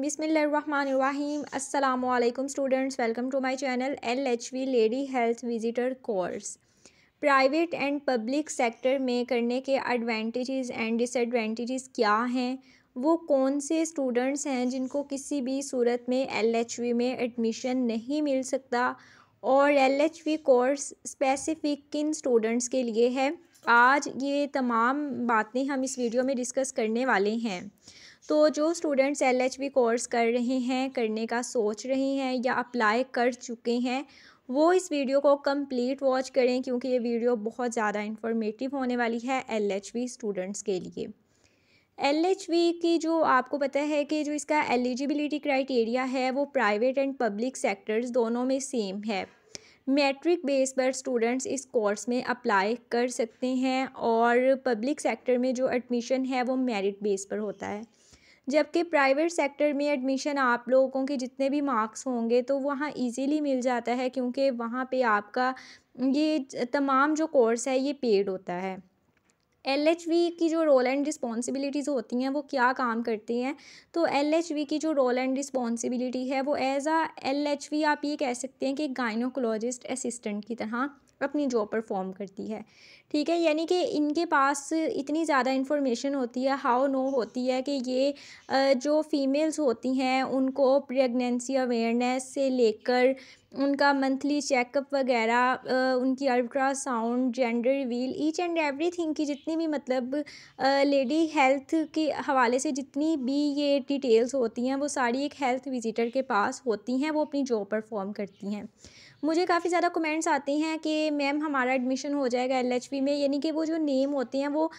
बिसमीम् अल्लाम students welcome to my channel L H V lady health visitor course private and public sector में करने के advantages and disadvantages क्या हैं वो कौन से स्टूडेंट्स हैं जिनको किसी भी सूरत में एल एच वी में एडमिशन नहीं मिल सकता और L H V course specific किन स्टूडेंट्स के लिए है आज ये तमाम बातें हम इस वीडियो में डिस्कस करने वाले हैं तो जो स्टूडेंट्स एल एच कोर्स कर रहे हैं करने का सोच रहे हैं या अप्लाई कर चुके हैं वो इस वीडियो को कंप्लीट वॉच करें क्योंकि ये वीडियो बहुत ज़्यादा इन्फॉर्मेटिव होने वाली है एल स्टूडेंट्स के लिए एल एच वी की जो आपको पता है कि जो इसका एलिजिबिलिटी क्राइटेरिया है वो प्राइवेट एंड पब्लिक सेक्टर्स दोनों में सेम है मैट्रिक बेस पर स्टूडेंट्स इस कोर्स में अप्लाई कर सकते हैं और पब्लिक सेक्टर में जो एडमिशन है वो मेरिट बेस पर होता है जबकि प्राइवेट सेक्टर में एडमिशन आप लोगों के जितने भी मार्क्स होंगे तो वहाँ इजीली मिल जाता है क्योंकि वहाँ पे आपका ये तमाम जो कोर्स है ये पेड होता है एल की जो रोल एंड रिस्पॉन्सिबिलिटीज़ होती हैं वो क्या काम करती हैं तो एल की जो रोल एंड रिस्पॉन्सिबिलिटी है वो एज़ आ एल आप ये कह सकते हैं कि गाइनोकोलॉजिस्ट असिस्टेंट की तरह अपनी जॉब परफॉर्म करती है ठीक है यानी कि इनके पास इतनी ज़्यादा इन्फॉर्मेशन होती है हाउ नो होती है कि ये जो फीमेल्स होती हैं उनको प्रेगनेंसी अवेयरनेस से लेकर उनका मंथली चेकअप वगैरह उनकी ultrasound gender reveal each and everything की जितनी भी मतलब लेडी हेल्थ के हवाले से जितनी भी ये डिटेल्स होती हैं वो सारी एक हेल्थ विजिटर के पास होती हैं वो अपनी जॉब परफॉर्म करती हैं मुझे काफ़ी ज़्यादा कमेंट्स आते हैं कि मैम हमारा एडमिशन हो जाएगा एल में यानी कि वो जो नेम होते हैं वो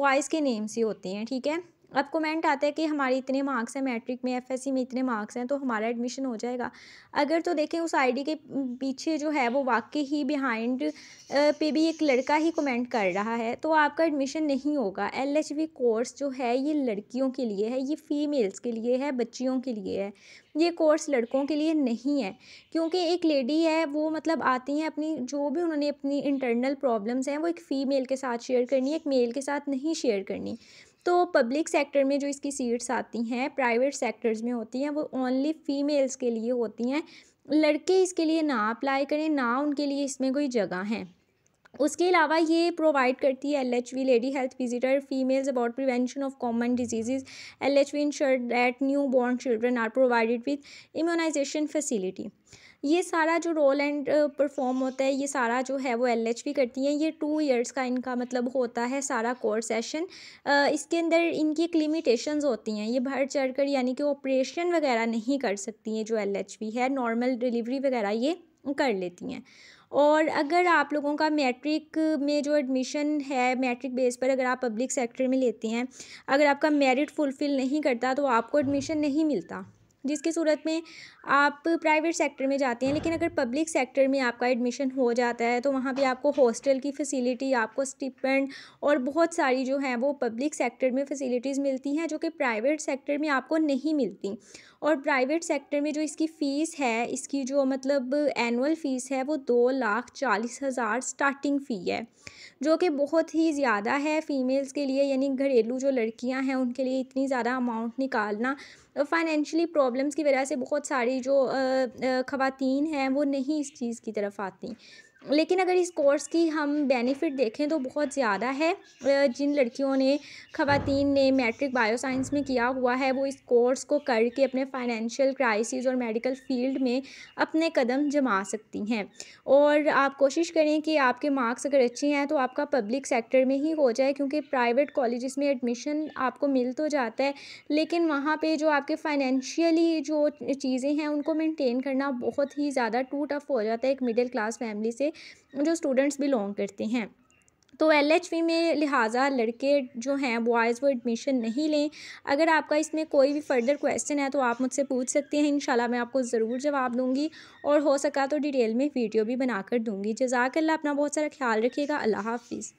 वॉइस के नेम से होते हैं ठीक है अब कमेंट आता है कि हमारे इतने मार्क्स हैं मैट्रिक में एफएससी में इतने मार्क्स हैं तो हमारा एडमिशन हो जाएगा अगर तो देखें उस आईडी के पीछे जो है वो वाकई ही बिहाइंड पे भी एक लड़का ही कमेंट कर रहा है तो आपका एडमिशन नहीं होगा एलएचवी कोर्स जो है ये लड़कियों के लिए है ये फ़ीमेल्स के लिए है बच्चियों के लिए है ये कोर्स लड़कों के लिए नहीं है क्योंकि एक लेडी है वो मतलब आती हैं अपनी जो भी उन्होंने अपनी इंटरनल प्रॉब्लम्स हैं वो एक फ़ीमेल के साथ शेयर करनी है एक मेल के साथ नहीं शेयर करनी तो पब्लिक सेक्टर में जो इसकी सीट्स आती हैं प्राइवेट सेक्टर्स में होती हैं वो ओनली फ़ीमेल्स के लिए होती हैं लड़के इसके लिए ना अप्लाई करें ना उनके लिए इसमें कोई जगह है उसके अलावा ये प्रोवाइड करती है L H V lady health visitor females about prevention of common diseases L H V ensure that new born children are provided with immunization facility ये सारा जो रोल एंड परफॉर्म होता है ये सारा जो है वो एल एच पी करती हैं ये टू इयर्स का इनका मतलब होता है सारा कोर्स सेशन uh, इसके अंदर इनकी एक लिमिटेशन होती हैं ये बढ़ चढ़ कर यानी कि ऑपरेशन वगैरह नहीं कर सकती हैं जो एल एच पी है नॉर्मल डिलीवरी वगैरह ये कर लेती हैं और अगर आप लोगों का मैट्रिक में जो एडमिशन है मैट्रिक बेस पर अगर आप पब्लिक सेक्टर में लेती हैं अगर आपका मेरिट फुलफ़िल नहीं करता तो आपको एडमिशन नहीं मिलता जिसकी सूरत में आप प्राइवेट सेक्टर में जाते हैं लेकिन अगर पब्लिक सेक्टर में आपका एडमिशन हो जाता है तो वहाँ पे आपको हॉस्टल की फैसिलिटी आपको स्टिपेंड और बहुत सारी जो हैं वो पब्लिक सेक्टर में फैसिलिटीज़ मिलती हैं जो कि प्राइवेट सेक्टर में आपको नहीं मिलती और प्राइवेट सेक्टर में जो इसकी फ़ीस है इसकी जो मतलब एनअल फ़ीस है वो दो लाख चालीस हज़ार स्टार्टिंग फ़ी है जो कि बहुत ही ज़्यादा है फ़ीमेल्स के लिए यानी घरेलू जो लड़कियां हैं उनके लिए इतनी ज़्यादा अमाउंट निकालना फ़ाइनेंशली प्रॉब्लम्स की वजह से बहुत सारी जो ख़वान हैं वो नहीं इस चीज़ की तरफ आती लेकिन अगर इस कोर्स की हम बेनिफिट देखें तो बहुत ज़्यादा है जिन लड़कियों ने खातन ने मैट्रिक बायो साइंस में किया हुआ है वो इस कोर्स को करके अपने फाइनेंशियल क्राइसिस और मेडिकल फील्ड में अपने कदम जमा सकती हैं और आप कोशिश करें कि आपके मार्क्स अगर अच्छे हैं तो आपका पब्लिक सेक्टर में ही हो जाए क्योंकि प्राइवेट कॉलेज़ में एडमिशन आपको मिल तो जाता है लेकिन वहाँ पर जो आपके फाइनेंशियली जो चीज़ें हैं उनको मेनटेन करना बहुत ही ज़्यादा टू टफ हो जाता है एक मिडिल क्लास फैमिली से जो स्टूडेंट्स बिलोंग करते हैं तो एल एच वी में लिहाजा लड़के जो हैं बॉयज़ वो एडमिशन नहीं लें अगर आपका इसमें कोई भी फर्दर क्वेश्चन है तो आप मुझसे पूछ सकते हैं इंशाल्लाह मैं आपको ज़रूर जवाब दूँगी और हो सका तो डिटेल में वीडियो भी बनाकर दूँगी जजाकल्ला अपना बहुत सारा ख्याल रखिएगा अल्लाह हाफिज़